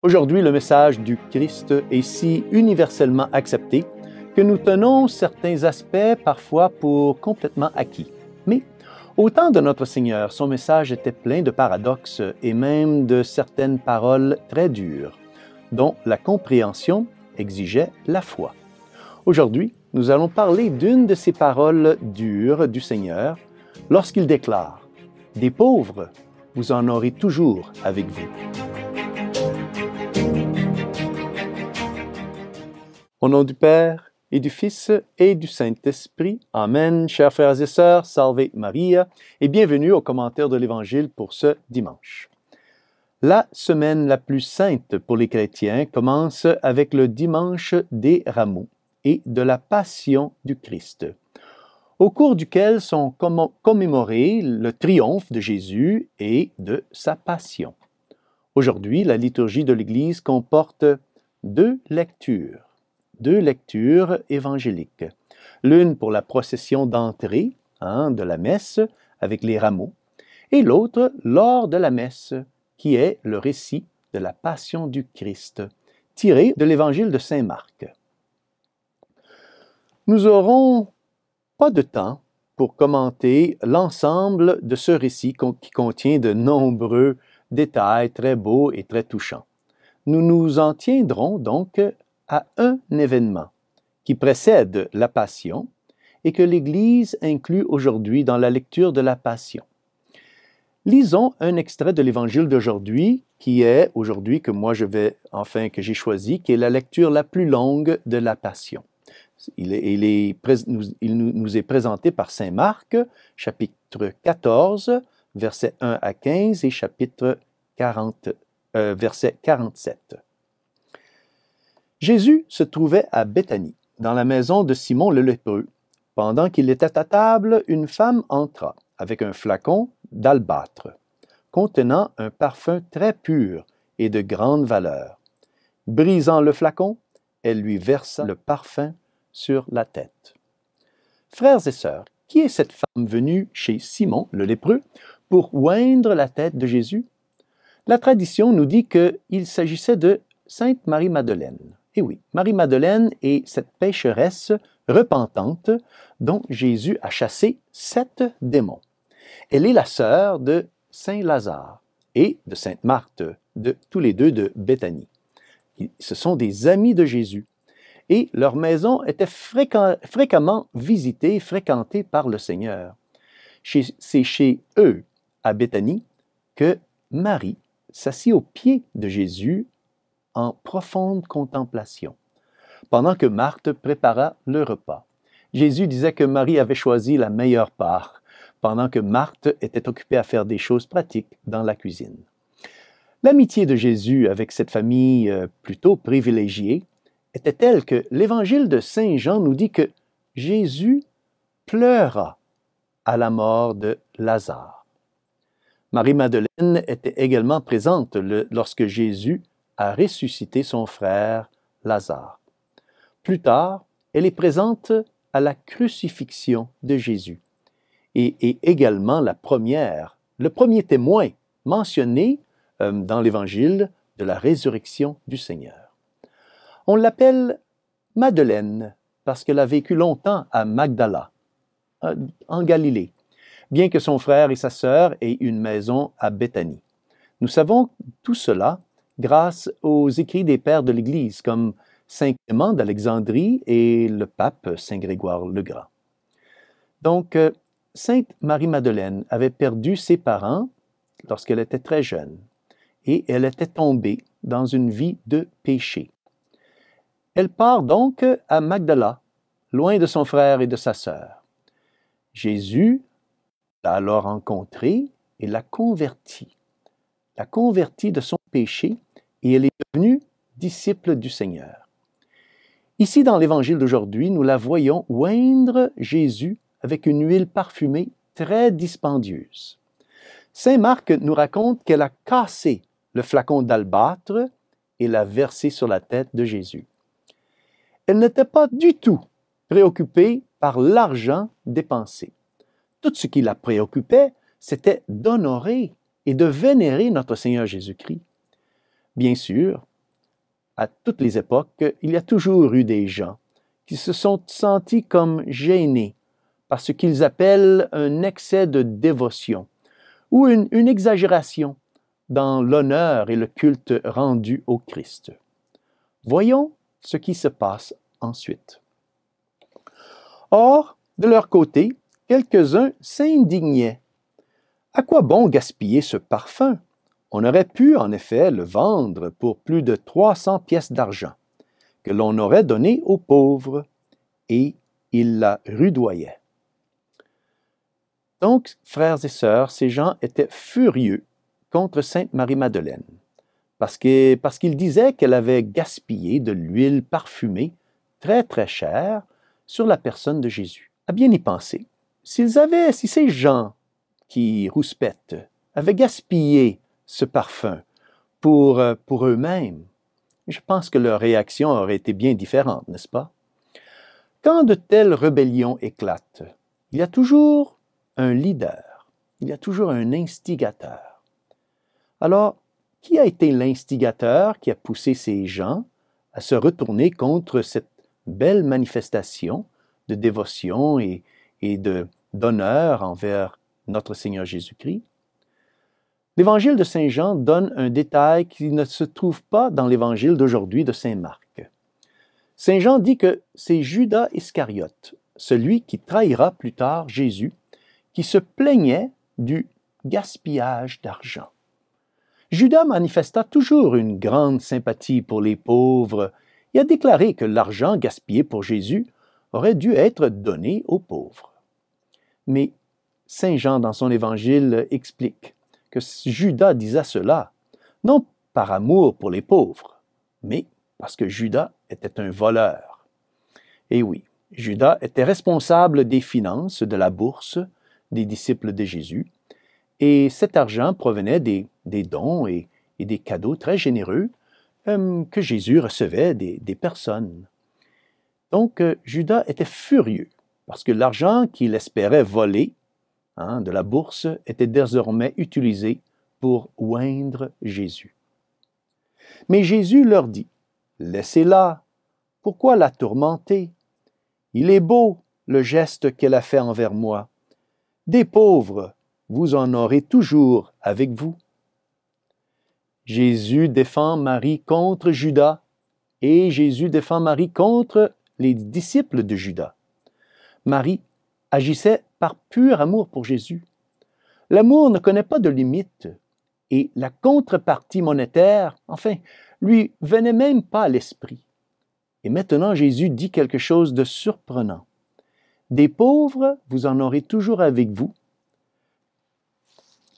Aujourd'hui, le message du Christ est si universellement accepté que nous tenons certains aspects parfois pour complètement acquis. Mais au temps de notre Seigneur, son message était plein de paradoxes et même de certaines paroles très dures, dont la compréhension exigeait la foi. Aujourd'hui, nous allons parler d'une de ces paroles dures du Seigneur lorsqu'il déclare ⁇ Des pauvres, vous en aurez toujours avec vous ⁇ Au nom du Père et du Fils et du Saint-Esprit. Amen. Chers frères et sœurs, salvez Maria et bienvenue au commentaire de l'Évangile pour ce dimanche. La semaine la plus sainte pour les chrétiens commence avec le dimanche des rameaux et de la passion du Christ, au cours duquel sont commémorés le triomphe de Jésus et de sa passion. Aujourd'hui, la liturgie de l'Église comporte deux lectures deux lectures évangéliques. L'une pour la procession d'entrée hein, de la messe avec les rameaux, et l'autre lors de la messe, qui est le récit de la passion du Christ, tiré de l'évangile de Saint Marc. Nous n'aurons pas de temps pour commenter l'ensemble de ce récit qui contient de nombreux détails très beaux et très touchants. Nous nous en tiendrons donc à un événement qui précède la Passion et que l'Église inclut aujourd'hui dans la lecture de la Passion. Lisons un extrait de l'Évangile d'aujourd'hui qui est aujourd'hui que moi je vais enfin que j'ai choisi, qui est la lecture la plus longue de la Passion. Il, nous est présenté par Saint Marc, chapitre 14, versets 1 à 15 et chapitre 40, verset 47. Jésus se trouvait à Béthanie, dans la maison de Simon le lépreux. Pendant qu'il était à table, une femme entra avec un flacon d'albâtre contenant un parfum très pur et de grande valeur. Brisant le flacon, elle lui versa le parfum sur la tête. Frères et sœurs, qui est cette femme venue chez Simon le lépreux pour oindre la tête de Jésus La tradition nous dit qu'il s'agissait de Sainte Marie-Madeleine. Eh oui, Marie-Madeleine est cette pécheresse repentante dont Jésus a chassé sept démons. Elle est la sœur de Saint Lazare et de Sainte Marthe, de tous les deux de Béthanie. Ce sont des amis de Jésus et leur maison était fréquemment visitée, fréquentée par le Seigneur. C'est chez eux, à Béthanie, que Marie s'assit aux pied de Jésus en profonde contemplation. Pendant que Marthe prépara le repas, Jésus disait que Marie avait choisi la meilleure part, pendant que Marthe était occupée à faire des choses pratiques dans la cuisine. L'amitié de Jésus avec cette famille euh, plutôt privilégiée était telle que l'évangile de Saint Jean nous dit que Jésus pleura à la mort de Lazare. Marie-Madeleine était également présente lorsque Jésus à ressusciter son frère Lazare. Plus tard, elle est présente à la crucifixion de Jésus et est également la première, le premier témoin mentionné euh, dans l'Évangile de la résurrection du Seigneur. On l'appelle Madeleine parce qu'elle a vécu longtemps à Magdala, euh, en Galilée, bien que son frère et sa sœur aient une maison à Bethanie. Nous savons tout cela grâce aux écrits des pères de l'Église comme Saint Clément d'Alexandrie et le pape Saint Grégoire le Grand. Donc, euh, Sainte Marie-Madeleine avait perdu ses parents lorsqu'elle était très jeune et elle était tombée dans une vie de péché. Elle part donc à Magdala, loin de son frère et de sa sœur. Jésus l'a alors rencontrée et la convertie. la convertie de son péché et elle est devenue disciple du Seigneur. Ici, dans l'évangile d'aujourd'hui, nous la voyons oindre Jésus avec une huile parfumée très dispendieuse. Saint Marc nous raconte qu'elle a cassé le flacon d'albâtre et l'a versé sur la tête de Jésus. Elle n'était pas du tout préoccupée par l'argent dépensé. Tout ce qui la préoccupait, c'était d'honorer et de vénérer notre Seigneur Jésus-Christ. Bien sûr, à toutes les époques, il y a toujours eu des gens qui se sont sentis comme gênés par ce qu'ils appellent un excès de dévotion ou une, exagération dans l'honneur et le culte rendu au Christ. Voyons ce qui se passe ensuite. Or, de leur côté, quelques-uns s'indignaient. À quoi bon gaspiller ce parfum on aurait pu en effet le vendre pour plus de 300 pièces d'argent, que l'on aurait donné aux pauvres, et il la rudoyait. Donc, frères et sœurs, ces gens étaient furieux contre Sainte Marie-Madeleine, parce qu'ils parce disaient qu'elle avait gaspillé de l'huile parfumée très très chère sur la personne de Jésus. À bien y penser, s'ils avaient, si ces gens qui rouspètent avaient gaspillé ce parfum pour, euh, pour eux-mêmes, je pense que leur réaction aurait été bien différente, n'est-ce pas? Quand de telles rébellions éclatent, il y a toujours un leader, il y a toujours un instigateur. Alors, qui a été l'instigateur qui a poussé ces gens à se retourner contre cette belle manifestation de dévotion et, et d'honneur envers notre Seigneur Jésus-Christ? L'évangile de Saint Jean donne un détail qui ne se trouve pas dans l'évangile d'aujourd'hui de Saint Marc. Saint Jean dit que c'est Judas Iscariote, celui qui trahira plus tard Jésus, qui se plaignait du gaspillage d'argent. Judas manifesta toujours une grande sympathie pour les pauvres et a déclaré que l'argent gaspillé pour Jésus aurait dû être donné aux pauvres. Mais Saint Jean dans son évangile explique que Judas disait cela, non par amour pour les pauvres, mais parce que Judas était un voleur. Et oui, Judas était responsable des finances de la bourse des disciples de Jésus, et cet argent provenait des, dons et, des cadeaux très généreux euh, que Jésus recevait des, personnes. Donc euh, Judas était furieux parce que l'argent qu'il espérait voler Hein, de la bourse était désormais utilisé pour oindre Jésus. Mais Jésus leur dit, Laissez-la, pourquoi la tourmenter Il est beau le geste qu'elle a fait envers moi. Des pauvres, vous en aurez toujours avec vous. Jésus défend Marie contre Judas et Jésus défend Marie contre les disciples de Judas. Marie agissait par pur amour pour Jésus. L'amour ne connaît pas de limites et la contrepartie monétaire, enfin, lui venait même pas à l'esprit. Et maintenant Jésus dit quelque chose de surprenant. Des pauvres, vous en aurez toujours avec vous,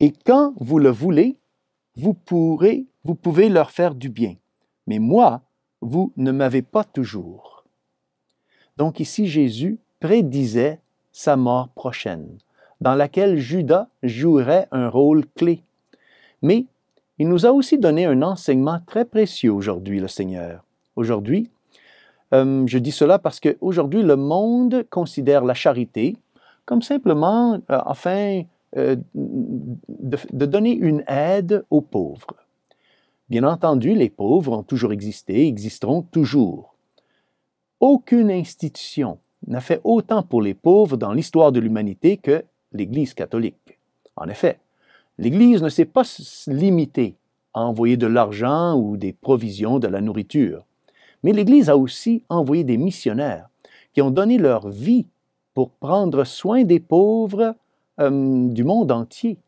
et quand vous le voulez, vous pourrez, vous pouvez leur faire du bien. Mais moi, vous ne m'avez pas toujours. Donc ici Jésus prédisait sa mort prochaine, dans laquelle Judas jouerait un rôle clé. Mais il nous a aussi donné un enseignement très précieux aujourd'hui, le Seigneur. Aujourd'hui, euh, je dis cela parce qu'aujourd'hui, le monde considère la charité comme simplement euh, enfin afin euh, de, de donner une aide aux pauvres. Bien entendu, les pauvres ont toujours existé, existeront toujours. Aucune institution n'a fait autant pour les pauvres dans l'histoire de l'humanité que l'Église catholique. En effet, l'Église ne s'est pas limitée à envoyer de l'argent ou des provisions de la nourriture, mais l'Église a aussi envoyé des missionnaires qui ont donné leur vie pour prendre soin des pauvres euh, du monde entier.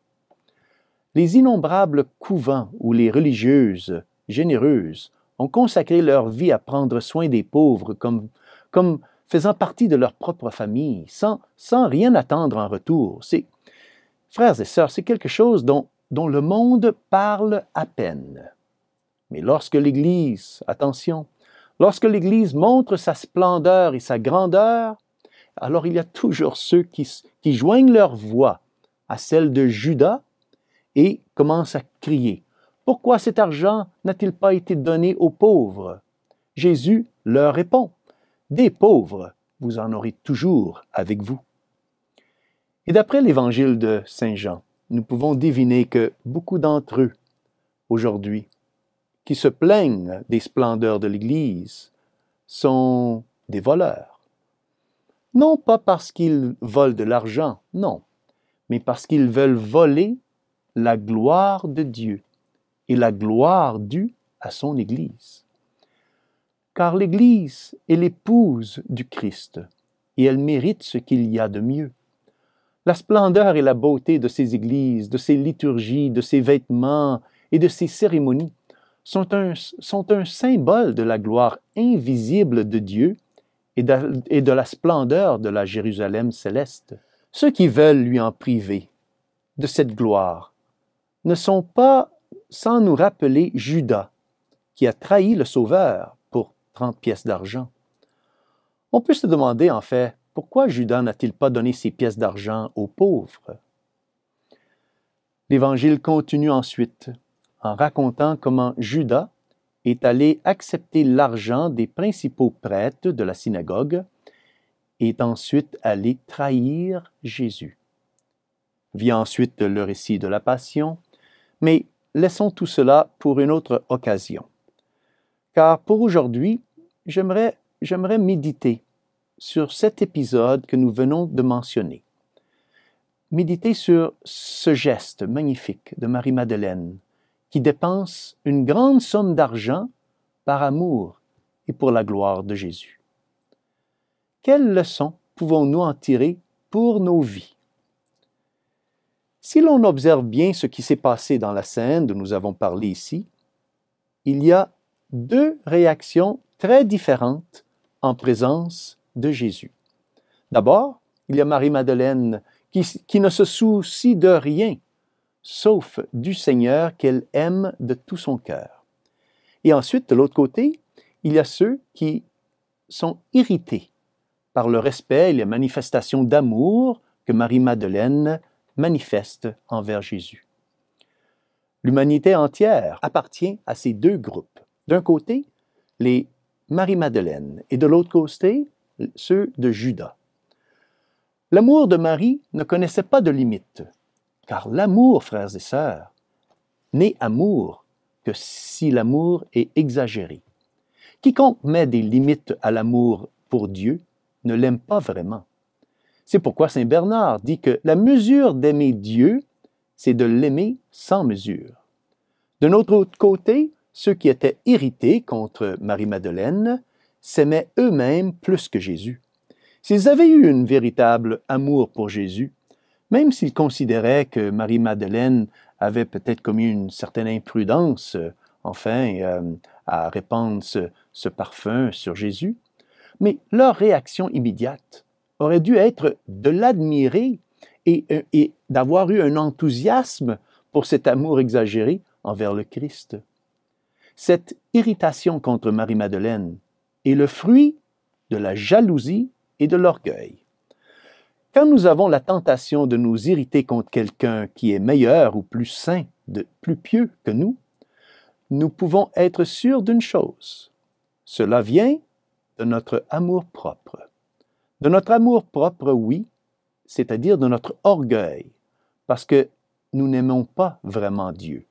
Les innombrables couvents ou les religieuses généreuses ont consacré leur vie à prendre soin des pauvres comme, comme faisant partie de leur propre famille, sans, rien attendre en retour. C'est, frères et sœurs, c'est quelque chose dont, le monde parle à peine. Mais lorsque l'Église, attention, lorsque l'Église montre sa splendeur et sa grandeur, alors il y a toujours ceux qui, qui joignent leur voix à celle de Judas et commencent à crier. Pourquoi cet argent n'a-t-il pas été donné aux pauvres Jésus leur répond. Des pauvres, vous en aurez toujours avec vous. Et d'après l'évangile de Saint Jean, nous pouvons deviner que beaucoup d'entre eux, aujourd'hui, qui se plaignent des splendeurs de l'Église, sont des voleurs. Non pas parce qu'ils volent de l'argent, non, mais parce qu'ils veulent voler la gloire de Dieu et la gloire due à son Église car l'Église est l'épouse du Christ, et elle mérite ce qu'il y a de mieux. La splendeur et la beauté de ces églises, de ces liturgies, de ces vêtements et de ces cérémonies sont un, sont un symbole de la gloire invisible de Dieu et de la splendeur de la Jérusalem céleste. Ceux qui veulent lui en priver de cette gloire ne sont pas sans nous rappeler Judas, qui a trahi le Sauveur pièces d'argent. On peut se demander en fait pourquoi Judas n'a-t-il pas donné ses pièces d'argent aux pauvres L'Évangile continue ensuite en racontant comment Judas est allé accepter l'argent des principaux prêtres de la synagogue et est ensuite allé trahir Jésus. Vient ensuite le récit de la Passion, mais laissons tout cela pour une autre occasion. Car pour aujourd'hui, j'aimerais, j'aimerais méditer sur cet épisode que nous venons de mentionner. Méditer sur ce geste magnifique de Marie-Madeleine qui dépense une grande somme d'argent par amour et pour la gloire de Jésus. Quelles leçons pouvons-nous en tirer pour nos vies? Si l'on observe bien ce qui s'est passé dans la scène dont nous avons parlé ici, il y a deux réactions très différentes en présence de Jésus. D'abord, il y a Marie-Madeleine qui, ne se soucie de rien, sauf du Seigneur qu'elle aime de tout son cœur. Et ensuite, de l'autre côté, il y a ceux qui sont irrités par le respect et les manifestations d'amour que Marie-Madeleine manifeste envers Jésus. L'humanité entière appartient à ces deux groupes. D'un côté, les Marie-Madeleine, et de l'autre côté, ceux de Judas. L'amour de Marie ne connaissait pas de limites, car l'amour, frères et sœurs, n'est amour que si l'amour est exagéré. Quiconque met des limites à l'amour pour Dieu ne l'aime pas vraiment. C'est pourquoi Saint Bernard dit que la mesure d'aimer Dieu, c'est de l'aimer sans mesure. De notre autre côté, ceux qui étaient irrités contre Marie-Madeleine s'aimaient eux-mêmes plus que Jésus. S'ils avaient eu un véritable amour pour Jésus, même s'ils considéraient que Marie-Madeleine avait peut-être commis une certaine imprudence, euh, enfin, euh, à répandre ce, parfum sur Jésus, mais leur réaction immédiate aurait dû être de l'admirer et euh, d'avoir eu un enthousiasme pour cet amour exagéré envers le Christ. Cette irritation contre Marie-Madeleine est le fruit de la jalousie et de l'orgueil. Quand nous avons la tentation de nous irriter contre quelqu'un qui est meilleur ou plus saint, de, plus pieux que nous, nous pouvons être sûrs d'une chose. Cela vient de notre amour-propre. De notre amour-propre, oui, c'est-à-dire de notre orgueil, parce que nous n'aimons pas vraiment Dieu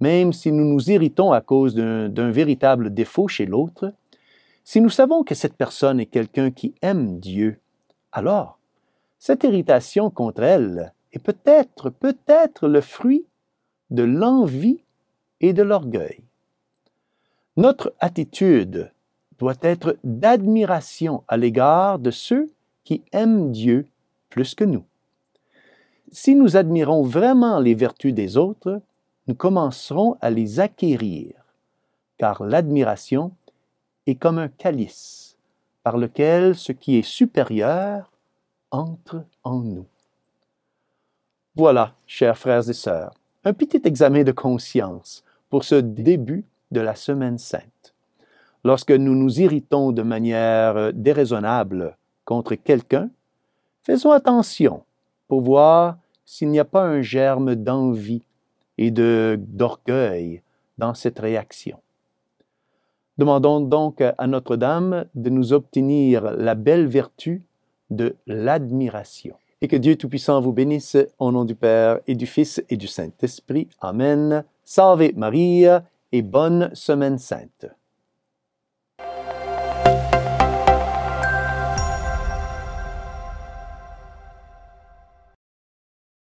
même si nous nous irritons à cause d'un véritable défaut chez l'autre, si nous savons que cette personne est quelqu'un qui aime Dieu, alors cette irritation contre elle est peut-être, peut-être le fruit de l'envie et de l'orgueil. Notre attitude doit être d'admiration à l'égard de ceux qui aiment Dieu plus que nous. Si nous admirons vraiment les vertus des autres, nous commencerons à les acquérir, car l'admiration est comme un calice par lequel ce qui est supérieur entre en nous. Voilà, chers frères et sœurs, un petit examen de conscience pour ce début de la semaine sainte. Lorsque nous nous irritons de manière euh, déraisonnable contre quelqu'un, faisons attention pour voir s'il n'y a pas un germe d'envie et d'orgueil dans cette réaction. Demandons donc à Notre-Dame de nous obtenir la belle vertu de l'admiration. Et que Dieu Tout-Puissant vous bénisse au nom du Père et du Fils et du Saint-Esprit. Amen. Salve Marie et bonne semaine sainte.